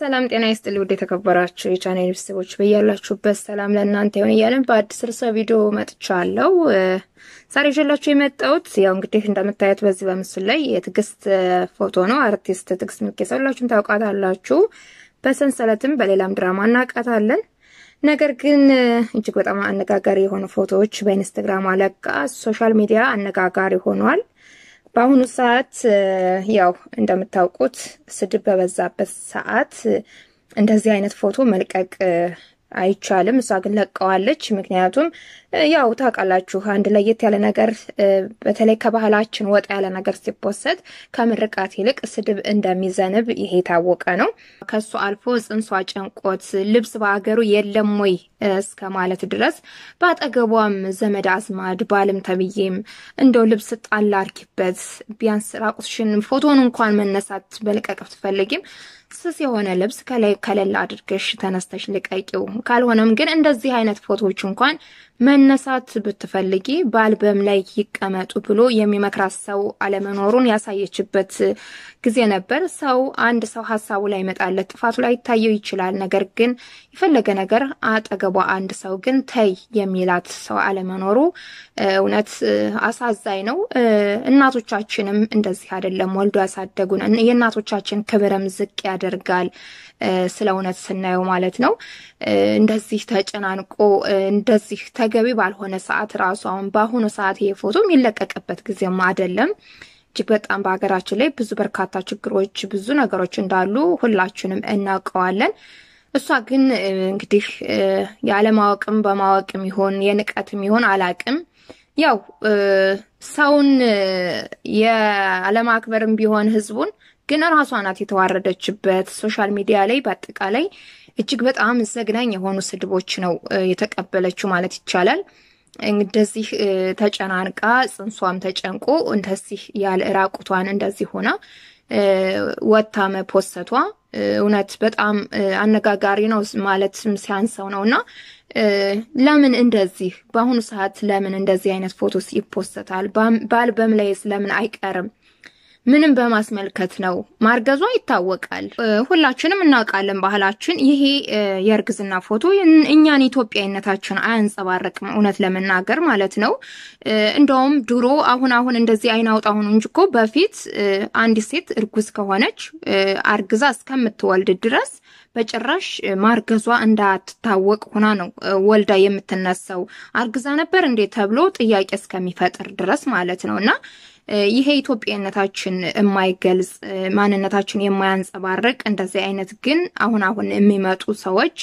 ሰላም ጤና ይስጥል ውድ የተከበራችሁ የቻናል ቤተሰቦች በያላችሁበት ሰላም ለእናንተ ይሁን እያለን በአዲስ ርዕሰ ቪዲዮ መጥቻለሁ። ዛሬ ይዤላችሁ የመጣሁት ያው እንግዲህ እንደምታዩት በዚህ በምስሉ ላይ የትዕግስት ፎቶ ነው። አርቲስት ትዕግስት ሚልኬሳ ሁላችሁም ታውቃታላችሁ። በሰንሰለትም በሌላም ድራማ እናውቃታለን። ነገር ግን እጅግ በጣም አነጋጋሪ የሆኑ ፎቶዎች በኢንስታግራም አለቃ ሶሻል ሚዲያ አነጋጋሪ ሆኗል። በአሁኑ ሰዓት ያው እንደምታውቁት ስድብ በበዛበት ሰዓት እንደዚህ አይነት ፎቶ መልቀቅ አይቻልም። እሷ ግን ለቀዋለች። ምክንያቱም ያው ታውቃላችሁ፣ አንድ ለየት ያለ ነገር በተለይ ከባህላችን ወጣ ያለ ነገር ሲፖሰት ከምርቃት ይልቅ ስድብ እንደሚዘንብ ይሄ የታወቀ ነው። ከሱ አልፎ ጽንሷ ጨንቆት ልብስ በሀገሩ የለም ወይ እስከ ማለት ድረስ በአጠገቧም ዘመድ አዝማድ ባልም ተብዬም እንደው ልብስ ጣል አርኪበት ቢያንስ ራቁትሽን ፎቶን እንኳን መነሳት በልቀቅ ብትፈልጊም ስስ የሆነ ልብስ ከላይ ከለል አድርገሽ ተነስተሽ ልቀቂው። ካልሆነም ግን እንደዚህ አይነት ፎቶዎች እንኳን መነሳት ብትፈልጊ በአልበም ላይ ይቀመጡ ብሎ የሚመክራት ሰው አለመኖሩን ያሳየችበት ጊዜ ነበር። ሰው አንድ ሰው ሀሳቡ ላይ ይመጣለት ጥፋቱ ላይ ይታየው ይችላል። ነገር ግን የፈለገ ነገር አጠገቧ አንድ ሰው ግን ተይ የሚላት ሰው አለመኖሩ እውነት አሳዛኝ ነው። እናቶቻችንም እንደዚህ አይደለም ወልዶ ያሳደጉን። የእናቶቻችን ክብርም ዝቅ ያደርጋል። ስለ እውነት ስናየው ማለት ነው። እንደዚህ ተጨናንቆ እንደዚህ ተገቢ ባልሆነ ሰዓት ራሱ አሁን በአሁኑ ሰዓት ይሄ ፎቶ የሚለቀቅበት ጊዜም አይደለም። እጅግ በጣም በሀገራችን ላይ ብዙ በርካታ ችግሮች፣ ብዙ ነገሮች እንዳሉ ሁላችንም እናውቀዋለን። እሷ ግን እንግዲህ ያለማወቅም በማወቅም ይሆን የንቀትም ይሆን አላቅም ያው ሰውን የአለማክበርም ቢሆን ህዝቡን ግን ራሷ ናት የተዋረደችበት። ሶሻል ሚዲያ ላይ በአጠቃላይ እጅግ በጣም ዘግናኝ የሆኑ ስድቦች ነው የተቀበለችው ማለት ይቻላል። እንደዚህ ተጨናንቃ ጽንሷም ተጨንቆ እንደዚህ ያለ ራቁቷን እንደዚህ ሆና ወታ መፖሰቷ እውነት በጣም አነጋጋሪ ነው ማለትም ሲያንሰው ነው እና ለምን እንደዚህ በአሁኑ ሰዓት ለምን እንደዚህ አይነት ፎቶስ ይፖሰታል? በአልበም ላይስ ለምን አይቀርም? ምንም በማስመልከት ነው ማርገዟ ይታወቃል። ሁላችንም እናውቃለን ባህላችን። ይሄ የእርግዝና ፎቶ እኛን ኢትዮጵያዊነታችን አያንጸባረቅም፣ እውነት ለመናገር ማለት ነው። እንደውም ድሮ አሁን አሁን እንደዚህ አይን አውጣ ሆኑ እንጂ እኮ በፊት አንዲት ሴት እርጉዝ ከሆነች አርግዛ እስከምትወልድ ድረስ በጭራሽ ማርገዟ እንዳትታወቅ ሆና ነው ወልዳ የምትነሳው። አርግዛ ነበር እንዴ ተብሎ ጥያቄ እስከሚፈጥር ድረስ ማለት ነው እና ይሄ ኢትዮጵያነታችን የማይገልጽ ማንነታችን የማያንጸባርቅ እንደዚህ አይነት ግን አሁን አሁን የሚመጡ ሰዎች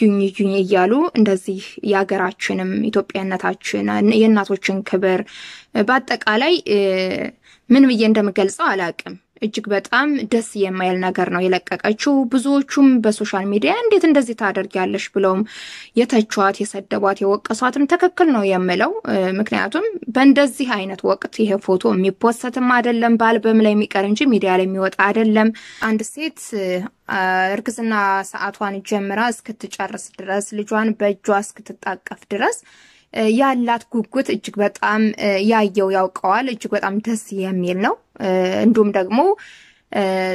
ዩኝ ዩኝ እያሉ እንደዚህ የሀገራችንም ኢትዮጵያነታችን የእናቶችን ክብር በአጠቃላይ ምን ብዬ እንደምገልጸው አላውቅም። እጅግ በጣም ደስ የማይል ነገር ነው የለቀቀችው። ብዙዎቹም በሶሻል ሚዲያ እንዴት እንደዚህ ታደርጊያለሽ ብለውም የተቿት፣ የሰደቧት፣ የወቀሷትም ትክክል ነው የምለው ምክንያቱም በእንደዚህ አይነት ወቅት ይሄ ፎቶ የሚፖሰትም አይደለም በአልበም ላይ የሚቀር እንጂ ሚዲያ ላይ የሚወጣ አይደለም። አንድ ሴት እርግዝና ሰዓቷን ጀምራ እስክትጨርስ ድረስ ልጇን በእጇ እስክትጣቀፍ ድረስ ያላት ጉጉት እጅግ በጣም ያየው ያውቀዋል። እጅግ በጣም ደስ የሚል ነው። እንዲሁም ደግሞ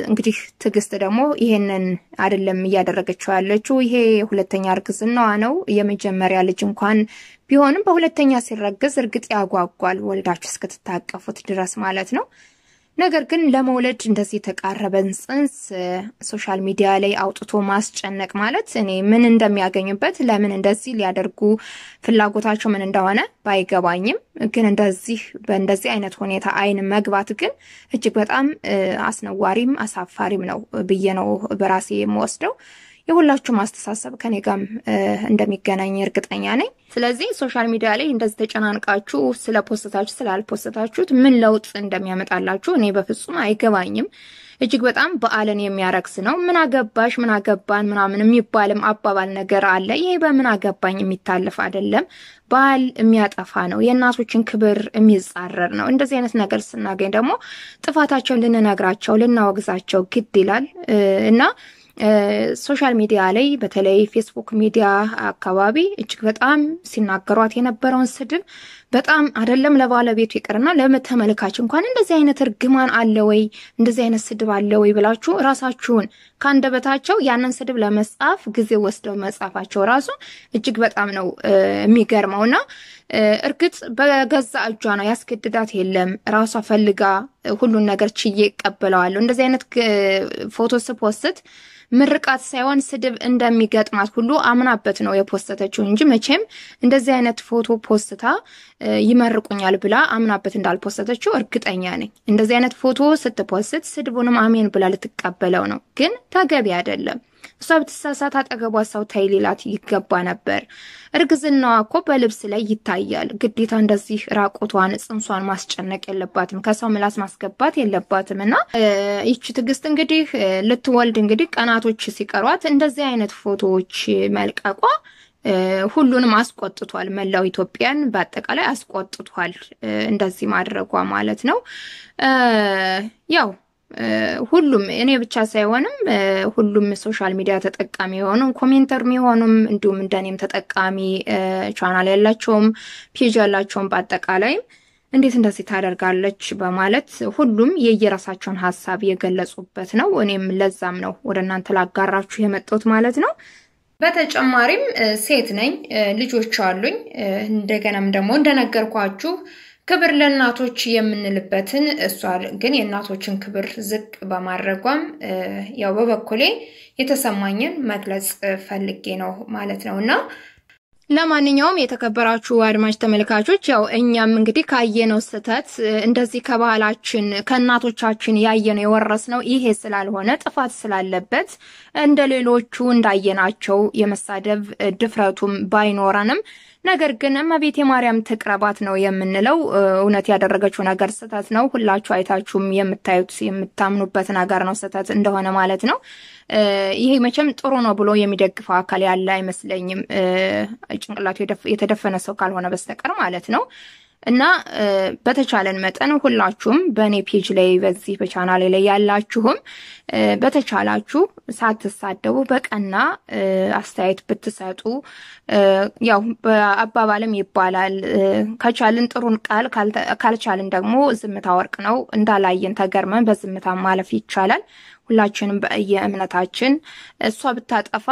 እንግዲህ ትዕግስት ደግሞ ይሄንን አይደለም እያደረገችው ያለችው። ይሄ ሁለተኛ እርግዝናዋ ነው። የመጀመሪያ ልጅ እንኳን ቢሆንም በሁለተኛ ሲረግዝ እርግጥ ያጓጓል፣ ወልዳችሁ እስክትታቀፉት ድረስ ማለት ነው። ነገር ግን ለመውለድ እንደዚህ የተቃረበን ጽንስ ሶሻል ሚዲያ ላይ አውጥቶ ማስጨነቅ ማለት እኔ ምን እንደሚያገኙበት ለምን እንደዚህ ሊያደርጉ ፍላጎታቸው ምን እንደሆነ ባይገባኝም ግን እንደዚህ በእንደዚህ አይነት ሁኔታ አይን መግባት ግን እጅግ በጣም አስነዋሪም አሳፋሪም ነው ብዬ ነው በራሴ የምወስደው። የሁላችሁም አስተሳሰብ ከኔ ጋም እንደሚገናኝ እርግጠኛ ነኝ። ስለዚህ ሶሻል ሚዲያ ላይ እንደዚህ ተጨናንቃችሁ ስለ ፖስታችሁ ስላልፖስታችሁት ምን ለውጥ እንደሚያመጣላችሁ እኔ በፍጹም አይገባኝም። እጅግ በጣም በዓልን የሚያረክስ ነው። ምን አገባሽ፣ ምን አገባን ምናምን የሚባልም አባባል ነገር አለ። ይሄ በምን አገባኝ የሚታለፍ አይደለም። በዓል የሚያጠፋ ነው። የእናቶችን ክብር የሚጻረር ነው። እንደዚህ አይነት ነገር ስናገኝ ደግሞ ጥፋታቸውን ልንነግራቸው ልናወግዛቸው ግድ ይላል እና ሶሻል ሚዲያ ላይ በተለይ ፌስቡክ ሚዲያ አካባቢ እጅግ በጣም ሲናገሯት የነበረውን ስድብ በጣም አይደለም ለባለቤቱ ይቅርና ለተመልካች እንኳን እንደዚህ አይነት እርግማን አለ ወይ እንደዚህ አይነት ስድብ አለ ወይ ብላችሁ ራሳችሁን ከአንደበታቸው ያንን ስድብ ለመጻፍ ጊዜ ወስደው መጻፋቸው ራሱ እጅግ በጣም ነው የሚገርመውና እርግጥ በገዛ እጇ ነው ያስገድዳት የለም ራሷ ፈልጋ ሁሉን ነገር ችዬ ይቀበለዋለሁ እንደዚህ አይነት ፎቶ ስፖስት ምርቃት ሳይሆን ስድብ እንደሚገጥማት ሁሉ አምናበት ነው የፖስተተችው እንጂ መቼም እንደዚህ አይነት ፎቶ ፖስታ ይመርቁኛል ብላ አምናበት እንዳልፖስተተችው እርግጠኛ ነኝ። እንደዚህ አይነት ፎቶ ስትፖስት ስድቡንም አሜን ብላ ልትቀበለው ነው፣ ግን ተገቢ አይደለም። እሷ ብትሳሳት አጠገቧ ሰው ታይ ሌላት ይገባ ነበር። እርግዝናዋ እኮ በልብስ ላይ ይታያል። ግዴታ እንደዚህ ራቁቷን ጽንሷን ማስጨነቅ የለባትም፣ ከሰው ምላስ ማስገባት የለባትም። እና ይቺ ትዕግስት እንግዲህ ልትወልድ እንግዲህ ቀናቶች ሲቀሯት እንደዚህ አይነት ፎቶዎች መልቀቋ ሁሉንም አስቆጥቷል። መላው ኢትዮጵያን በአጠቃላይ አስቆጥቷል፣ እንደዚህ ማድረጓ ማለት ነው ያው ሁሉም እኔ ብቻ ሳይሆንም ሁሉም ሶሻል ሚዲያ ተጠቃሚ የሆኑም ኮሜንተር የሚሆኑም እንዲሁም እንደኔም ተጠቃሚ ቻናል ያላቸውም ፔጅ ያላቸውም በአጠቃላይም እንዴት እንደዚህ ታደርጋለች በማለት ሁሉም የየራሳቸውን ሀሳብ የገለጹበት ነው። እኔም ለዛም ነው ወደ እናንተ ላጋራችሁ የመጣሁት ማለት ነው። በተጨማሪም ሴት ነኝ፣ ልጆች አሉኝ። እንደገናም ደግሞ እንደነገርኳችሁ ክብር ለእናቶች የምንልበትን እሷ ግን የእናቶችን ክብር ዝቅ በማድረጓም ያው በበኩሌ የተሰማኝን መግለጽ ፈልጌ ነው ማለት ነው እና ለማንኛውም የተከበራችሁ አድማጭ ተመልካቾች ያው እኛም እንግዲህ ካየነው ስህተት እንደዚህ ከባህላችን ከእናቶቻችን ያየነው የወረስነው ይሄ ስላልሆነ ጥፋት ስላለበት እንደ ሌሎቹ እንዳየናቸው የመሳደብ ድፍረቱም ባይኖረንም ነገር ግን እመቤቴ ማርያም ትቅረባት ነው የምንለው እውነት ያደረገችው ነገር ስህተት ነው። ሁላችሁ አይታችሁም የምታዩት የምታምኑበት ነገር ነው ስህተት እንደሆነ ማለት ነው። ይሄ መቼም ጥሩ ነው ብሎ የሚደግፈው አካል ያለ አይመስለኝም፣ ጭንቅላቱ የተደፈነ ሰው ካልሆነ በስተቀር ማለት ነው። እና በተቻለን መጠን ሁላችሁም በእኔ ፔጅ ላይ በዚህ በቻናሌ ላይ ያላችሁም በተቻላችሁ ሳትሳደቡ በቀና አስተያየት ብትሰጡ፣ ያው በአባባልም ይባላል ከቻልን ጥሩን ቃል ካልቻልን ደግሞ ዝምታ ወርቅ ነው። እንዳላየን ተገርመን በዝምታ ማለፍ ይቻላል። ሁላችንም በየእምነታችን እሷ ብታጠፋ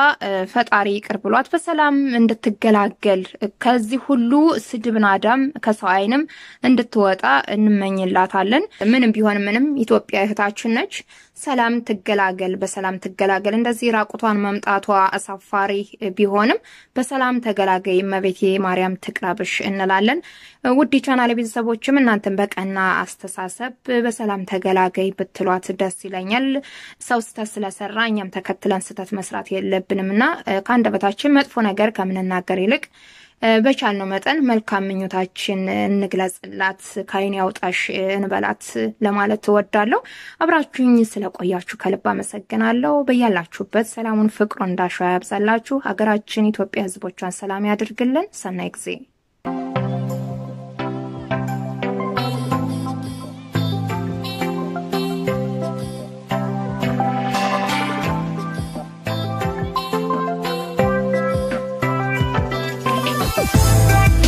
ፈጣሪ ይቅር ብሏት በሰላም እንድትገላገል ከዚህ ሁሉ ስድብን አዳም ከሰው አይንም እንድትወጣ እንመኝላታለን። ምንም ቢሆን ምንም ኢትዮጵያ እህታችን ነች። ሰላም ትገላገል፣ በሰላም ትገላገል። እንደዚህ ራቁቷን መምጣቷ አሳፋሪ ቢሆንም በሰላም ተገላገይ እመቤቴ ማርያም ትቅረብሽ እንላለን። ውድ ቻናል ቤተሰቦችም እናንተን በቀና አስተሳሰብ በሰላም ተገላገይ ብትሏት ደስ ይለኛል። ሰው ስተት ስለሰራ እኛም ተከትለን ስተት መስራት የለብንም እና ከአንደበታችን መጥፎ ነገር ከምንናገር ይልቅ በቻልነው መጠን መልካም ምኞታችን እንግለጽላት፣ ከዓይን ያውጣሽ እንበላት ለማለት ትወዳለሁ አብራችሁኝ ስለቆያችሁ ከልብ አመሰግናለሁ። በያላችሁበት ሰላሙን ፍቅሩ እንዳሸዋ ያብዛላችሁ። ሀገራችን ኢትዮጵያ ሕዝቦቿን ሰላም ያድርግልን። ሰናይ ጊዜ Bye.